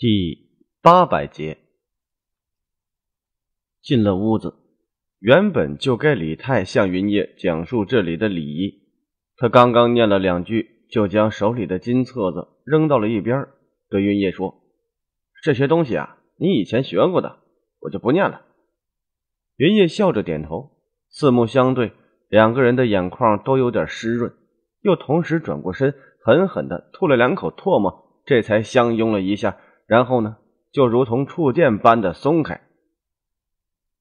第八百节，进了屋子，原本就该李泰向云烨讲述这里的礼仪，他刚刚念了两句，就将手里的金册子扔到了一边，对云烨说：“这些东西啊，你以前学过的，我就不念了。”云烨笑着点头，四目相对，两个人的眼眶都有点湿润，又同时转过身，狠狠的吐了两口唾沫，这才相拥了一下。然后呢，就如同触电般的松开。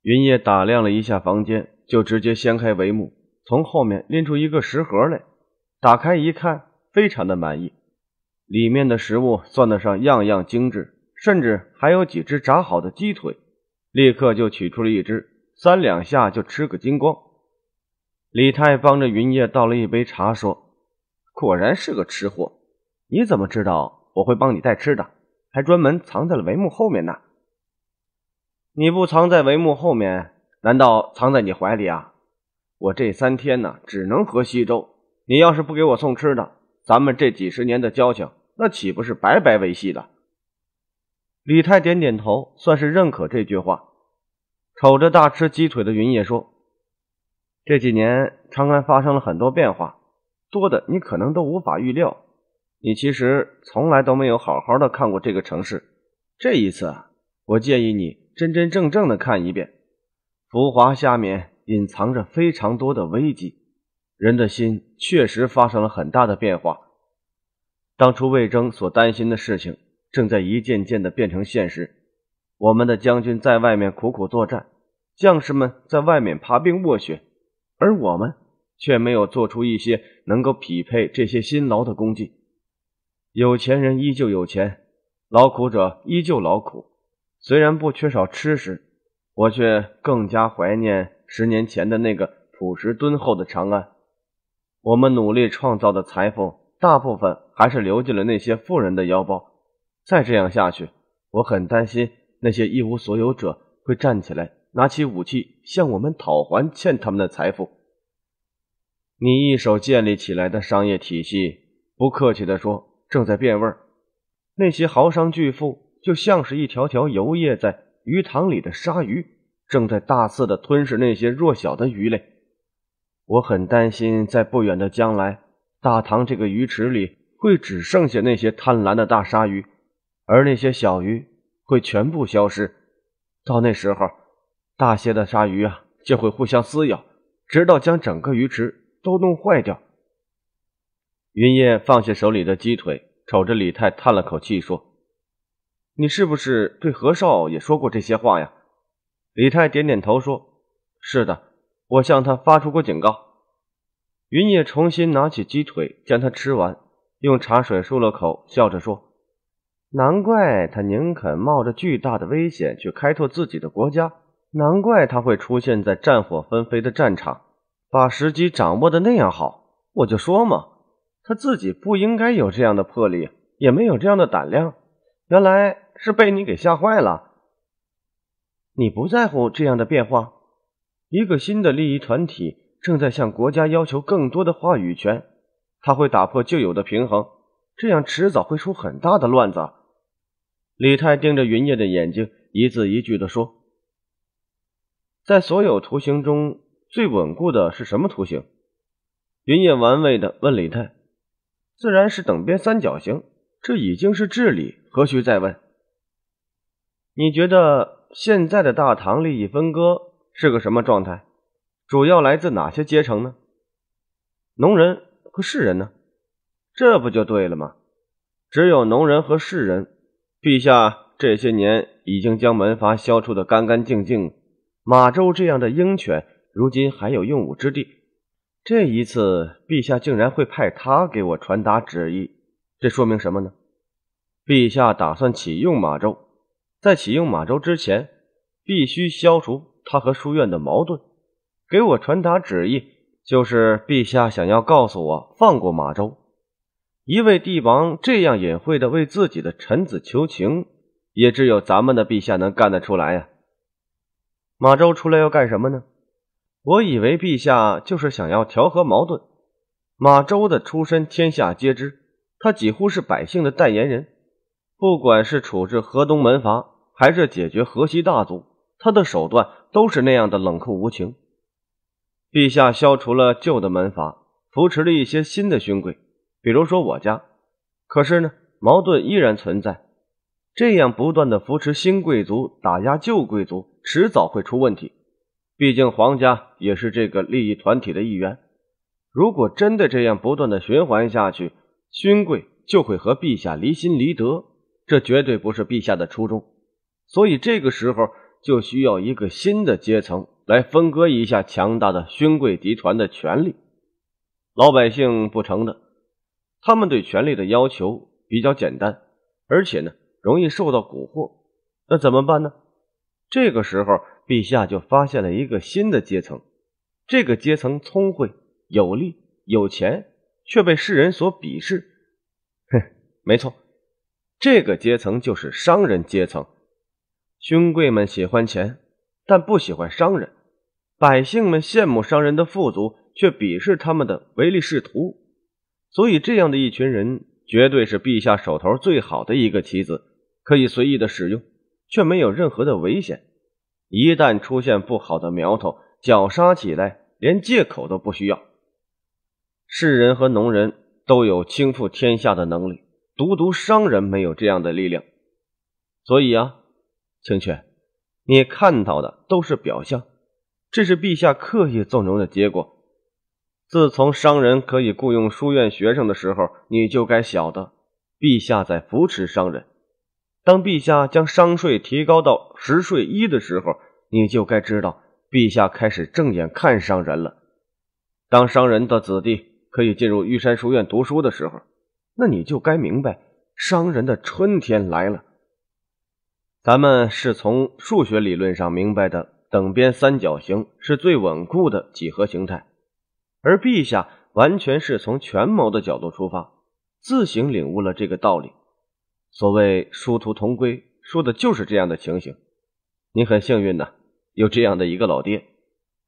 云叶打量了一下房间，就直接掀开帷幕，从后面拎出一个食盒来，打开一看，非常的满意。里面的食物算得上样样精致，甚至还有几只炸好的鸡腿。立刻就取出了一只，三两下就吃个精光。李太帮着云叶倒了一杯茶，说：“果然是个吃货，你怎么知道我会帮你带吃的？”还专门藏在了帷幕后面呢。你不藏在帷幕后面，难道藏在你怀里啊？我这三天呢，只能喝稀粥。你要是不给我送吃的，咱们这几十年的交情，那岂不是白白维系的？李泰点点头，算是认可这句话。瞅着大吃鸡腿的云烨说：“这几年长安发生了很多变化，多的你可能都无法预料。”你其实从来都没有好好的看过这个城市，这一次，我建议你真真正正的看一遍。浮华下面隐藏着非常多的危机，人的心确实发生了很大的变化。当初魏征所担心的事情，正在一件件的变成现实。我们的将军在外面苦苦作战，将士们在外面爬冰卧雪，而我们却没有做出一些能够匹配这些辛劳的功绩。有钱人依旧有钱，劳苦者依旧劳苦。虽然不缺少吃食，我却更加怀念十年前的那个朴实敦厚的长安。我们努力创造的财富，大部分还是流进了那些富人的腰包。再这样下去，我很担心那些一无所有者会站起来，拿起武器向我们讨还欠他们的财富。你一手建立起来的商业体系，不客气地说。正在变味儿，那些豪商巨富就像是一条条游曳在鱼塘里的鲨鱼，正在大肆的吞噬那些弱小的鱼类。我很担心，在不远的将来，大唐这个鱼池里会只剩下那些贪婪的大鲨鱼，而那些小鱼会全部消失。到那时候，大些的鲨鱼啊就会互相撕咬，直到将整个鱼池都弄坏掉。云烨放下手里的鸡腿，瞅着李泰叹了口气说：“你是不是对何少也说过这些话呀？”李泰点点头说：“是的，我向他发出过警告。”云烨重新拿起鸡腿，将它吃完，用茶水漱了口，笑着说：“难怪他宁肯冒着巨大的危险去开拓自己的国家，难怪他会出现在战火纷飞的战场，把时机掌握的那样好。我就说嘛。”他自己不应该有这样的魄力，也没有这样的胆量。原来是被你给吓坏了。你不在乎这样的变化？一个新的利益团体正在向国家要求更多的话语权，他会打破旧有的平衡，这样迟早会出很大的乱子。李太盯着云烨的眼睛，一字一句的说：“在所有图形中最稳固的是什么图形？”云烨玩味的问李太。自然是等边三角形，这已经是治理，何须再问？你觉得现在的大唐利益分割是个什么状态？主要来自哪些阶层呢？农人和士人呢？这不就对了吗？只有农人和士人。陛下这些年已经将门阀消除的干干净净，马周这样的鹰犬，如今还有用武之地。这一次，陛下竟然会派他给我传达旨意，这说明什么呢？陛下打算启用马周，在启用马周之前，必须消除他和书院的矛盾。给我传达旨意，就是陛下想要告诉我放过马周。一位帝王这样隐晦的为自己的臣子求情，也只有咱们的陛下能干得出来呀。马周出来要干什么呢？我以为陛下就是想要调和矛盾。马周的出身天下皆知，他几乎是百姓的代言人。不管是处置河东门阀，还是解决河西大族，他的手段都是那样的冷酷无情。陛下消除了旧的门阀，扶持了一些新的勋贵，比如说我家。可是呢，矛盾依然存在。这样不断的扶持新贵族，打压旧贵族，迟早会出问题。毕竟皇家也是这个利益团体的一员，如果真的这样不断的循环下去，勋贵就会和陛下离心离德，这绝对不是陛下的初衷。所以这个时候就需要一个新的阶层来分割一下强大的勋贵集团的权力。老百姓不成的，他们对权力的要求比较简单，而且呢容易受到蛊惑，那怎么办呢？这个时候。陛下就发现了一个新的阶层，这个阶层聪慧、有力、有钱，却被世人所鄙视。哼，没错，这个阶层就是商人阶层。勋贵们喜欢钱，但不喜欢商人；百姓们羡慕商人的富足，却鄙视他们的唯利是图。所以，这样的一群人绝对是陛下手头最好的一个棋子，可以随意的使用，却没有任何的危险。一旦出现不好的苗头，绞杀起来连借口都不需要。士人和农人都有倾覆天下的能力，独独商人没有这样的力量。所以啊，清泉，你看到的都是表象，这是陛下刻意纵容的结果。自从商人可以雇佣书院学生的时候，你就该晓得，陛下在扶持商人。当陛下将商税提高到十税一的时候，你就该知道陛下开始正眼看商人了；当商人的子弟可以进入玉山书院读书的时候，那你就该明白商人的春天来了。咱们是从数学理论上明白的，等边三角形是最稳固的几何形态，而陛下完全是从权谋的角度出发，自行领悟了这个道理。所谓殊途同归，说的就是这样的情形。你很幸运呢，有这样的一个老爹，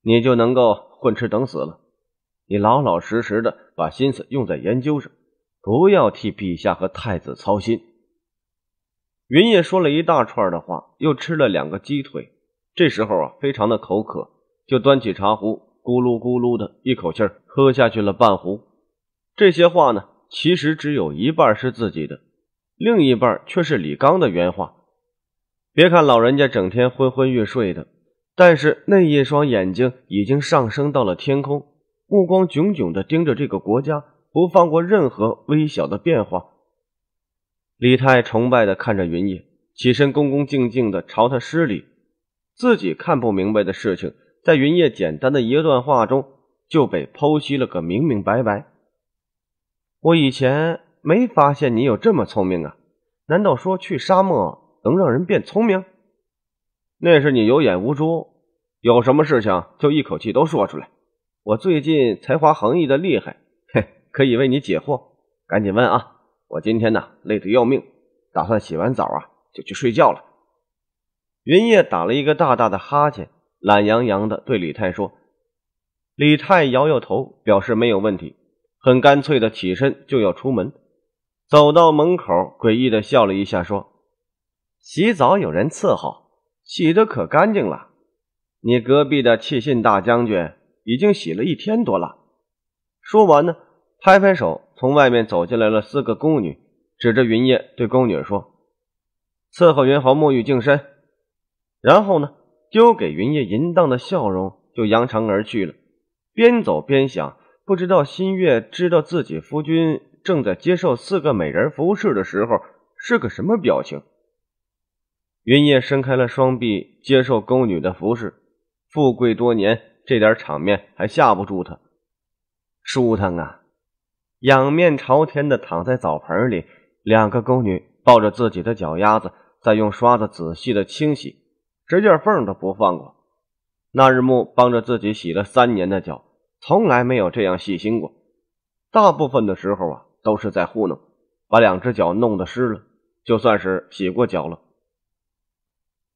你就能够混吃等死了。你老老实实的把心思用在研究上，不要替陛下和太子操心。云烨说了一大串的话，又吃了两个鸡腿。这时候啊，非常的口渴，就端起茶壶，咕噜咕噜的一口气喝下去了半壶。这些话呢，其实只有一半是自己的。另一半却是李刚的原话。别看老人家整天昏昏欲睡的，但是那一双眼睛已经上升到了天空，目光炯炯的盯着这个国家，不放过任何微小的变化。李太崇拜的看着云烨，起身恭恭敬敬的朝他施礼。自己看不明白的事情，在云烨简单的一段话中就被剖析了个明明白白。我以前。没发现你有这么聪明啊？难道说去沙漠能让人变聪明？那是你有眼无珠。有什么事情就一口气都说出来。我最近才华横溢的厉害，嘿，可以为你解惑。赶紧问啊！我今天呢累得要命，打算洗完澡啊就去睡觉了。云烨打了一个大大的哈欠，懒洋洋的对李泰说：“李泰摇摇头，表示没有问题，很干脆的起身就要出门。”走到门口，诡异的笑了一下，说：“洗澡有人伺候，洗的可干净了。你隔壁的气信大将军已经洗了一天多了。”说完呢，拍拍手，从外面走进来了四个宫女，指着云烨对宫女说：“伺候云侯沐浴净身。”然后呢，丢给云烨淫荡的笑容，就扬长而去了。边走边想，不知道新月知道自己夫君。正在接受四个美人服侍的时候，是个什么表情？云烨伸开了双臂，接受宫女的服侍。富贵多年，这点场面还吓不住他，舒坦啊！仰面朝天的躺在澡盆里，两个宫女抱着自己的脚丫子，在用刷子仔细的清洗，指甲缝都不放过。那日暮帮着自己洗了三年的脚，从来没有这样细心过。大部分的时候啊。都是在糊弄，把两只脚弄得湿了，就算是洗过脚了。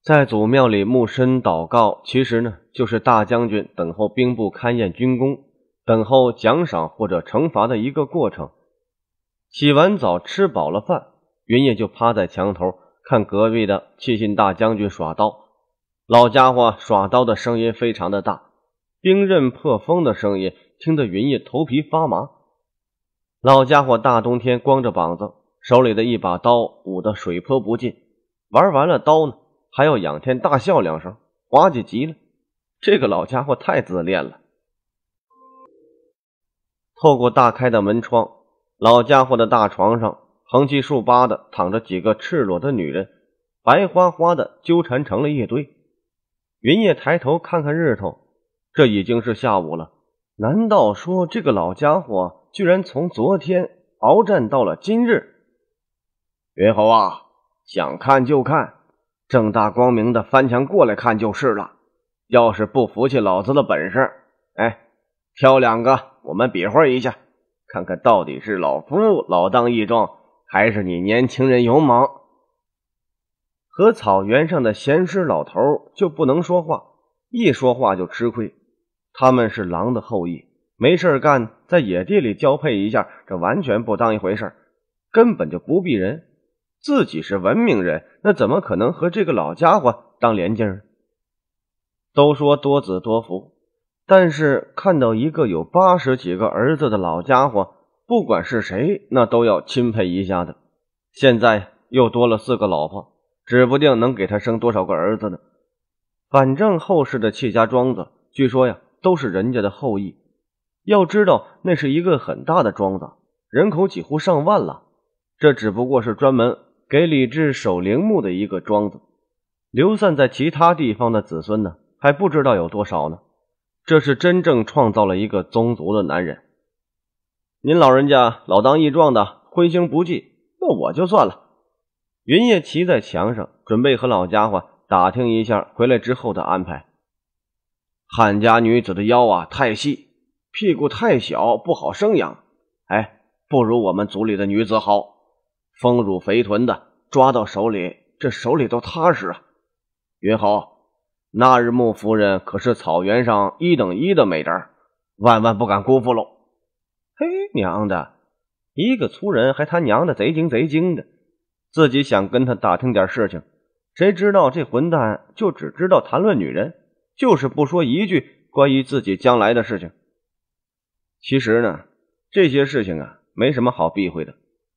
在祖庙里木身祷告，其实呢，就是大将军等候兵部勘验军功，等候奖赏或者惩罚的一个过程。洗完澡，吃饱了饭，云烨就趴在墙头看隔壁的气信大将军耍刀。老家伙耍刀的声音非常的大，兵刃破风的声音听得云烨头皮发麻。老家伙大冬天光着膀子，手里的一把刀舞得水泼不进，玩完了刀呢，还要仰天大笑两声，滑稽极了。这个老家伙太自恋了。透过大开的门窗，老家伙的大床上横七竖八的躺着几个赤裸的女人，白花花的纠缠成了一堆。云叶抬头看看日头，这已经是下午了。难道说这个老家伙？居然从昨天鏖战到了今日，云侯啊，想看就看，正大光明的翻墙过来看就是了。要是不服气老子的本事，哎，挑两个我们比划一下，看看到底是老夫老当益壮，还是你年轻人勇猛。和草原上的闲师老头就不能说话，一说话就吃亏。他们是狼的后裔。没事干，在野地里交配一下，这完全不当一回事，根本就不避人。自己是文明人，那怎么可能和这个老家伙当连襟？都说多子多福，但是看到一个有八十几个儿子的老家伙，不管是谁，那都要钦佩一下的。现在又多了四个老婆，指不定能给他生多少个儿子呢。反正后世的戚家庄子，据说呀，都是人家的后裔。要知道，那是一个很大的庄子，人口几乎上万了。这只不过是专门给李治守陵墓的一个庄子，流散在其他地方的子孙呢，还不知道有多少呢。这是真正创造了一个宗族的男人。您老人家老当益壮的，婚兴不济，那我就算了。云烨骑在墙上，准备和老家伙打听一下回来之后的安排。汉家女子的腰啊，太细。屁股太小不好生养，哎，不如我们族里的女子好，丰乳肥臀的，抓到手里这手里都踏实啊。云豪，那日穆夫人可是草原上一等一的美人，万万不敢辜负喽。嘿，娘的，一个粗人还他娘的贼精贼精的，自己想跟他打听点事情，谁知道这混蛋就只知道谈论女人，就是不说一句关于自己将来的事情。其实呢，这些事情啊没什么好避讳的，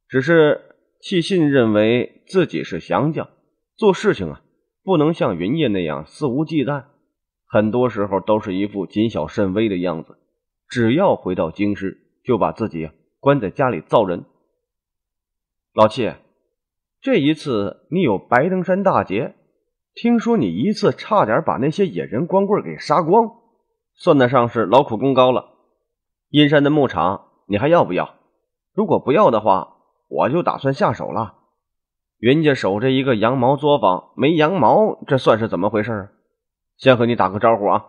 只是气信认为自己是降将，做事情啊不能像云烨那样肆无忌惮，很多时候都是一副谨小慎微的样子。只要回到京师，就把自己关在家里造人。老戚，这一次你有白登山大捷，听说你一次差点把那些野人光棍给杀光，算得上是劳苦功高了。阴山的牧场，你还要不要？如果不要的话，我就打算下手了。云家守着一个羊毛作坊，没羊毛，这算是怎么回事啊？先和你打个招呼啊！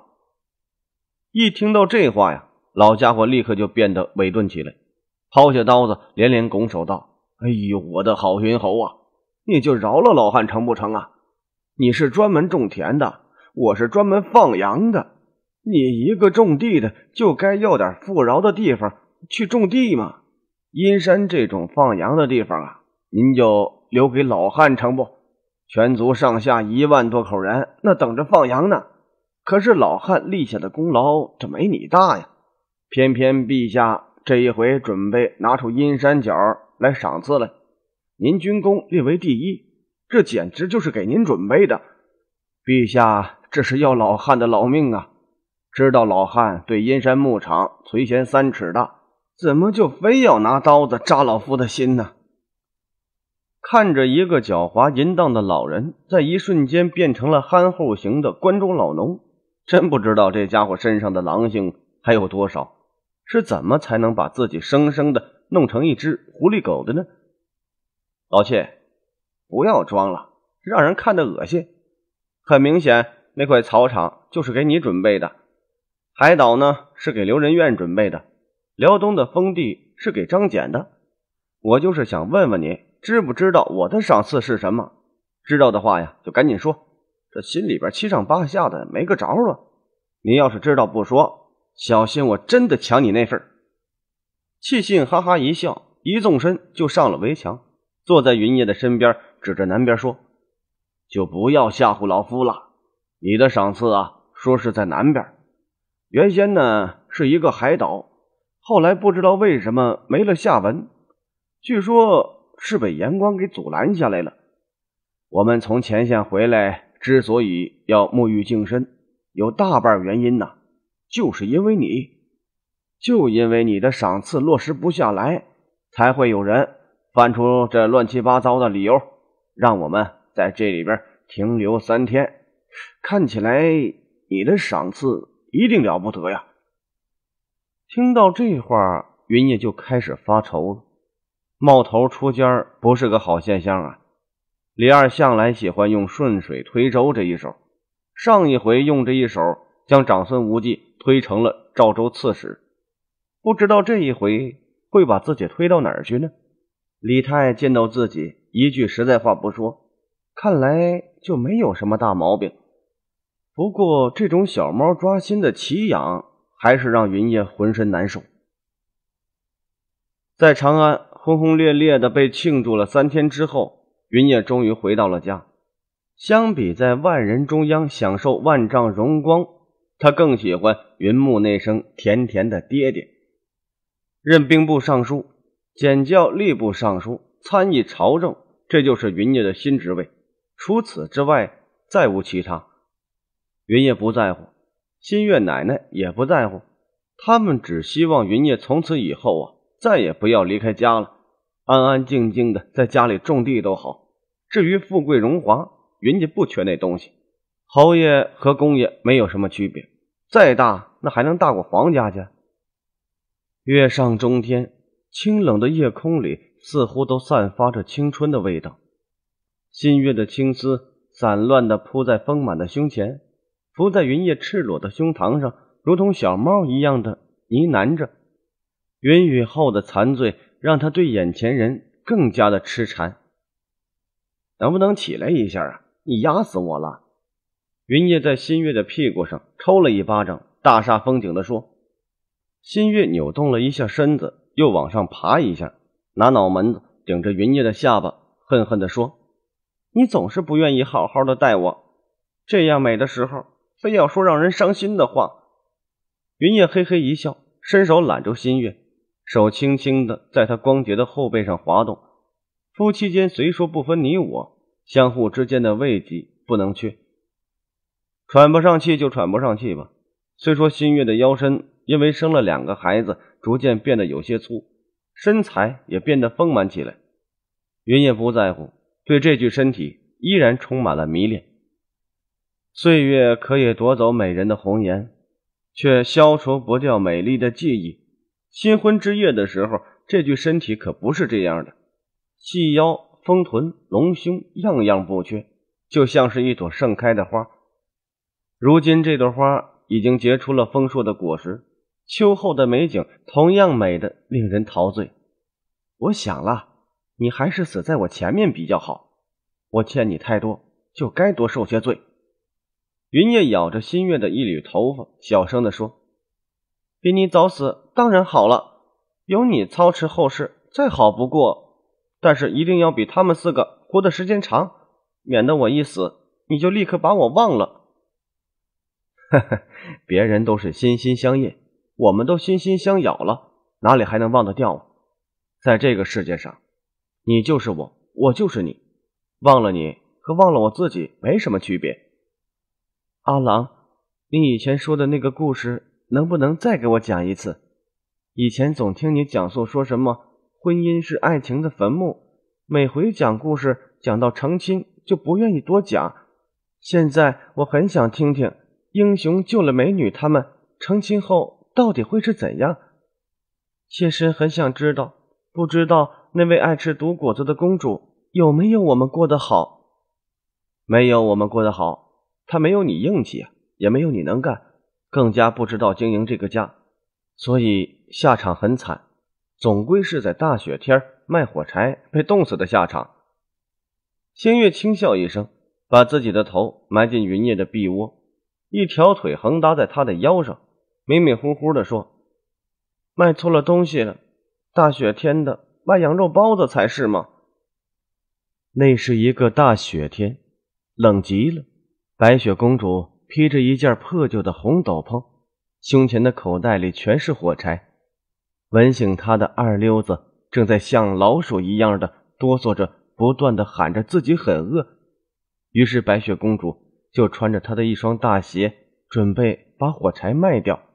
一听到这话呀，老家伙立刻就变得委顿起来，抛下刀子，连连拱手道：“哎呦，我的好云侯啊，你就饶了老汉成不成啊？你是专门种田的，我是专门放羊的。”你一个种地的，就该要点富饶的地方去种地嘛。阴山这种放羊的地方啊，您就留给老汉成不？全族上下一万多口人，那等着放羊呢。可是老汉立下的功劳，这没你大呀。偏偏陛下这一回准备拿出阴山角来赏赐了，您军功列为第一，这简直就是给您准备的。陛下这是要老汉的老命啊！知道老汉对阴山牧场垂涎三尺的，怎么就非要拿刀子扎老夫的心呢？看着一个狡猾淫荡的老人，在一瞬间变成了憨厚型的关中老农，真不知道这家伙身上的狼性还有多少，是怎么才能把自己生生的弄成一只狐狸狗的呢？老谢，不要装了，让人看得恶心。很明显，那块草场就是给你准备的。海岛呢是给刘仁愿准备的，辽东的封地是给张俭的。我就是想问问你，知不知道我的赏赐是什么？知道的话呀，就赶紧说。这心里边七上八下的，没个着落。你要是知道不说，小心我真的抢你那份儿。戚信哈哈一笑，一纵身就上了围墙，坐在云烨的身边，指着南边说：“就不要吓唬老夫了。你的赏赐啊，说是在南边。”原先呢是一个海岛，后来不知道为什么没了下文。据说，是被阳光给阻拦下来了。我们从前线回来，之所以要沐浴净身，有大半原因呢，就是因为你，就因为你的赏赐落实不下来，才会有人翻出这乱七八糟的理由，让我们在这里边停留三天。看起来你的赏赐。一定了不得呀！听到这话，云烨就开始发愁了。冒头出尖不是个好现象啊！李二向来喜欢用顺水推舟这一手，上一回用这一手将长孙无忌推成了赵州刺史，不知道这一回会把自己推到哪儿去呢？李泰见到自己一句实在话不说，看来就没有什么大毛病。不过，这种小猫抓心的奇痒还是让云烨浑身难受。在长安轰轰烈烈的被庆祝了三天之后，云烨终于回到了家。相比在万人中央享受万丈荣光，他更喜欢云木那声甜甜的“爹爹”。任兵部尚书、简教吏部尚书、参议朝政，这就是云烨的新职位。除此之外，再无其他。云烨不在乎，新月奶奶也不在乎，他们只希望云烨从此以后啊，再也不要离开家了，安安静静的在家里种地都好。至于富贵荣华，云家不缺那东西，侯爷和公爷没有什么区别，再大那还能大过皇家去？月上中天，清冷的夜空里似乎都散发着青春的味道，新月的青丝散乱的铺在丰满的胸前。伏在云叶赤裸的胸膛上，如同小猫一样的呢喃着。云雨后的残醉让他对眼前人更加的痴缠。能不能起来一下啊？你压死我了！云叶在新月的屁股上抽了一巴掌，大煞风景的说。新月扭动了一下身子，又往上爬一下，拿脑门子顶着云叶的下巴，恨恨的说：“你总是不愿意好好的待我，这样美的时候。”非要说让人伤心的话，云烨嘿嘿一笑，伸手揽住新月，手轻轻的在她光洁的后背上滑动。夫妻间虽说不分你我，相互之间的慰藉不能缺。喘不上气就喘不上气吧。虽说新月的腰身因为生了两个孩子，逐渐变得有些粗，身材也变得丰满起来，云烨不在乎，对这具身体依然充满了迷恋。岁月可以夺走美人的红颜，却消除不掉美丽的记忆。新婚之夜的时候，这具身体可不是这样的，细腰、丰臀、隆胸，样样不缺，就像是一朵盛开的花。如今这朵花已经结出了丰硕的果实，秋后的美景同样美得令人陶醉。我想了，你还是死在我前面比较好。我欠你太多，就该多受些罪。云烨咬着新月的一缕头发，小声地说：“比你早死当然好了，有你操持后事，再好不过。但是一定要比他们四个活的时间长，免得我一死，你就立刻把我忘了。” 哈哈，别人都是心心相印，我们都心心相咬了，哪里还能忘得掉？啊？在这个世界上，你就是我，我就是你。忘了你，和忘了我自己没什么区别。阿郎，你以前说的那个故事，能不能再给我讲一次？以前总听你讲述说什么婚姻是爱情的坟墓，每回讲故事讲到成亲就不愿意多讲。现在我很想听听，英雄救了美女，他们成亲后到底会是怎样？妾身很想知道，不知道那位爱吃毒果子的公主有没有我们过得好？没有，我们过得好。他没有你硬气，也没有你能干，更加不知道经营这个家，所以下场很惨，总归是在大雪天卖火柴被冻死的下场。星月轻笑一声，把自己的头埋进云夜的臂窝，一条腿横搭在他的腰上，迷迷糊糊的说：“卖错了东西，了，大雪天的卖羊肉包子才是嘛。”那是一个大雪天，冷极了。白雪公主披着一件破旧的红斗篷，胸前的口袋里全是火柴。闻醒她的二溜子正在像老鼠一样的哆嗦着，不断的喊着自己很饿。于是白雪公主就穿着她的一双大鞋，准备把火柴卖掉。